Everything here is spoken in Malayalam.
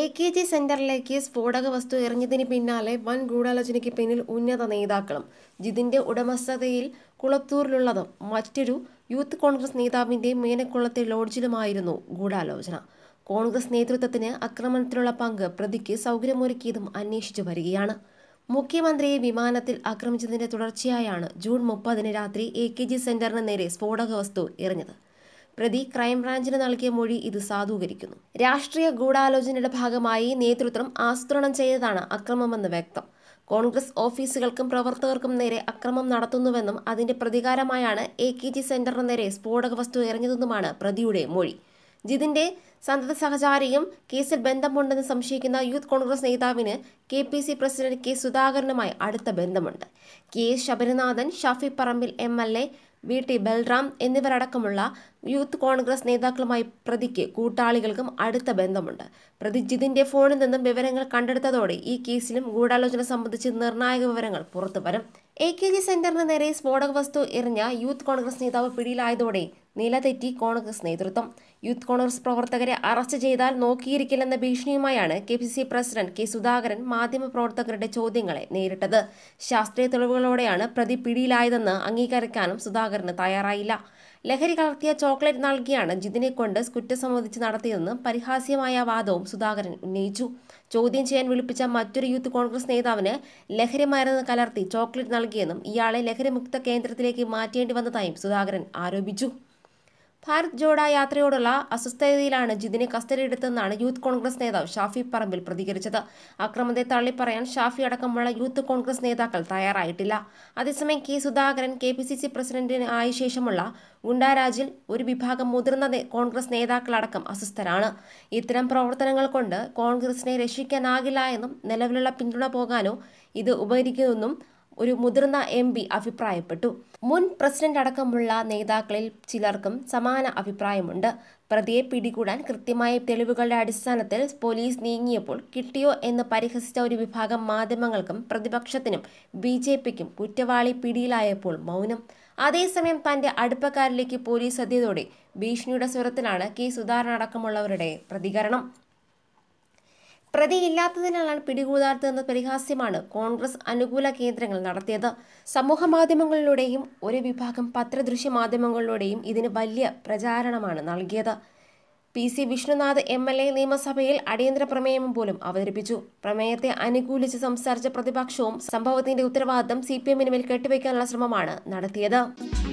എ കെ ജി സെന്ററിലേക്ക് സ്ഫോടക വസ്തു എറിഞ്ഞതിന് പിന്നാലെ വൻ ഗൂഢാലോചനയ്ക്ക് പിന്നിൽ ഉന്നത നേതാക്കളും ജിതിന്റെ ഉടമസ്ഥതയിൽ കുളത്തൂരിലുള്ളതും മറ്റൊരു യൂത്ത് കോൺഗ്രസ് നേതാവിന്റെ മേനക്കുളത്തെ ലോഡ്ജിലുമായിരുന്നു ഗൂഢാലോചന കോൺഗ്രസ് നേതൃത്വത്തിന് ആക്രമണത്തിലുള്ള പങ്ക് പ്രതിക്ക് സൗകര്യമൊരുക്കിയതും അന്വേഷിച്ചു വരികയാണ് മുഖ്യമന്ത്രിയെ വിമാനത്തിൽ ആക്രമിച്ചതിന്റെ തുടർച്ചയായാണ് ജൂൺ മുപ്പതിന് രാത്രി എ കെ ജി സെന്ററിന് നേരെ സ്ഫോടക വസ്തു എറിഞ്ഞത് പ്രതി ക്രൈംബ്രാഞ്ചിന് നൽകിയ മൊഴി ഇത് സാധൂകരിക്കുന്നു രാഷ്ട്രീയ ഗൂഢാലോചനയുടെ ഭാഗമായി നേതൃത്വം ആസൂത്രണം ചെയ്തതാണ് അക്രമമെന്ന് വ്യക്തം കോൺഗ്രസ് ഓഫീസുകൾക്കും പ്രവർത്തകർക്കും നേരെ അക്രമം നടത്തുന്നുവെന്നും അതിന്റെ പ്രതികാരമായാണ് എ കെ ജി സെന്ററിന് നേരെ സ്ഫോടക വസ്തു എറിഞ്ഞതെന്നുമാണ് പ്രതിയുടെ മൊഴി ജിതിന്റെ സന്തത സഹചാരിയും കേസിൽ ബന്ധമുണ്ടെന്ന് സംശയിക്കുന്ന യൂത്ത് കോൺഗ്രസ് നേതാവിന് K P C president K സുധാകരനുമായി അടുത്ത ബന്ധമുണ്ട് K S Sabarinathan Shafi Parambil M L A V T Balram എന്നിവരടക്കമുള്ള യൂത്ത് കോൺഗ്രസ് നേതാക്കളുമായി പ്രതിക്ക് കൂട്ടാളികൾക്കും അടുത്ത ബന്ധമുണ്ട് പ്രതി ജിതിന്റെ ഫോണിൽ നിന്നും വിവരങ്ങൾ കണ്ടെടുത്തതോടെ ഈ കേസിലും ഗൂഢാലോചന സംബന്ധിച്ച് നിർണായക വിവരങ്ങൾ പുറത്തുവരും എ കെ ജി സെന്ററിന് നേരെ സ്ഫോടക വസ്തു എറിഞ്ഞ യൂത്ത് കോൺഗ്രസ് നേതാവ് പിടിയിലായതോടെ നിലതെറ്റി കോൺഗ്രസ് നേതൃത്വം യൂത്ത് കോൺഗ്രസ് പ്രവർത്തകരെ അറസ്റ്റ് ചെയ്താൽ നോക്കിയിരിക്കില്ലെന്ന ഭീഷണിയുമായാണ് K P C president K Sudhakaran മാധ്യമപ്രവർത്തകരുടെ ചോദ്യങ്ങളെ നേരിട്ടത് ശാസ്ത്രീയ തെളിവുകളോടെയാണ് പ്രതി പിടിയിലായതെന്ന് അംഗീകരിക്കാനും സുധാകരന് തയ്യാറായില്ല ലഹരി കലർത്തിയ ചോക്ലേറ്റ് നൽകിയാണ് ജിതിനെ കൊണ്ട് കുറ്റം സമ്മതിച്ച് നടത്തിയതെന്ന് പരിഹാസ്യമായ വാദവും സുധാകരൻ ഉന്നയിച്ചു ചോദ്യം ചെയ്യാൻ വിളിപ്പിച്ച മറ്റൊരു യൂത്ത് കോൺഗ്രസ് നേതാവിന് ലഹരി മരുന്ന് കലർത്തി ചോക്ലേറ്റ് നൽകിയെന്നും ഇയാളെ ലഹരിമുക്ത കേന്ദ്രത്തിലേക്ക് മാറ്റേണ്ടി വന്നതായും സുധാകരൻ ആരോപിച്ചു ഭാരത് ജോഡ യാത്രയോടുള്ള അസ്വസ്ഥതയിലാണ് ജിതിനെ കസ്റ്റഡിയെടുത്തെന്നാണ് യൂത്ത് കോൺഗ്രസ് നേതാവ് ഷാഫി പറമ്പിൽ പ്രതികരിച്ചത് അക്രമത്തെ തള്ളിപ്പറയാൻ ഷാഫി അടക്കമുള്ള യൂത്ത് കോൺഗ്രസ് നേതാക്കൾ തയ്യാറായിട്ടില്ല അതേസമയം K Sudhakaran K P C C പ്രസിഡന്റിനായ ശേഷമുള്ള ഗുണ്ടാരാജിൽ ഒരു വിഭാഗം മുതിർന്ന കോൺഗ്രസ് നേതാക്കളടക്കം അസ്വസ്ഥരാണ് ഇത്തരം പ്രവർത്തനങ്ങൾ കൊണ്ട് കോൺഗ്രസിനെ രക്ഷിക്കാനാകില്ല എന്നും നിലവിലുള്ള പിന്തുണ പോകാനോ ഇത് ഉപകരിക്കുമെന്നും ഒരു മുതിർന്ന എം പി അഭിപ്രായപ്പെട്ടു മുൻ പ്രസിഡന്റ് അടക്കമുള്ള നേതാക്കളിൽ ചിലർക്കും സമാന അഭിപ്രായമുണ്ട് പ്രതിയെ പിടികൂടാൻ കൃത്യമായ തെളിവുകളുടെ അടിസ്ഥാനത്തിൽ പോലീസ് നീങ്ങിയപ്പോൾ കിട്ടിയോ എന്ന് പരിഹസിച്ച ഒരു വിഭാഗം മാധ്യമങ്ങൾക്കും പ്രതിപക്ഷത്തിനും ബി ജെ പിക്കും കുറ്റവാളി പിടിയിലായപ്പോൾ മൗനം അതേസമയം തന്റെ അടുപ്പക്കാരിലേക്ക് പോലീസ് എത്തിയതോടെ ഭീഷണിയുടെ സ്വരത്തിലാണ് കെ സുധാകരൻ അടക്കമുള്ളവരുടെ പ്രതികരണം പ്രതിയില്ലാത്തതിനാലാണ് പിടികൂടാത്തതെന്ന പരിഹാസ്യമാണ് കോൺഗ്രസ് അനുകൂല കേന്ദ്രങ്ങൾ നടത്തിയത് സമൂഹ മാധ്യമങ്ങളിലൂടെയും ഒരു വിഭാഗം പത്രദൃശ്യ മാധ്യമങ്ങളിലൂടെയും ഇതിന് വലിയ പ്രചാരണമാണ് നൽകിയത് P C Vishnunath M L A നിയമസഭയിൽ അടിയന്തര പ്രമേയം പോലും അവതരിപ്പിച്ചു പ്രമേയത്തെ അനുകൂലിച്ച് സംസാരിച്ച പ്രതിപക്ഷവും സംഭവത്തിന്റെ ഉത്തരവാദിത്തം സി പി മേൽ കെട്ടിവയ്ക്കാനുള്ള ശ്രമമാണ് നടത്തിയത്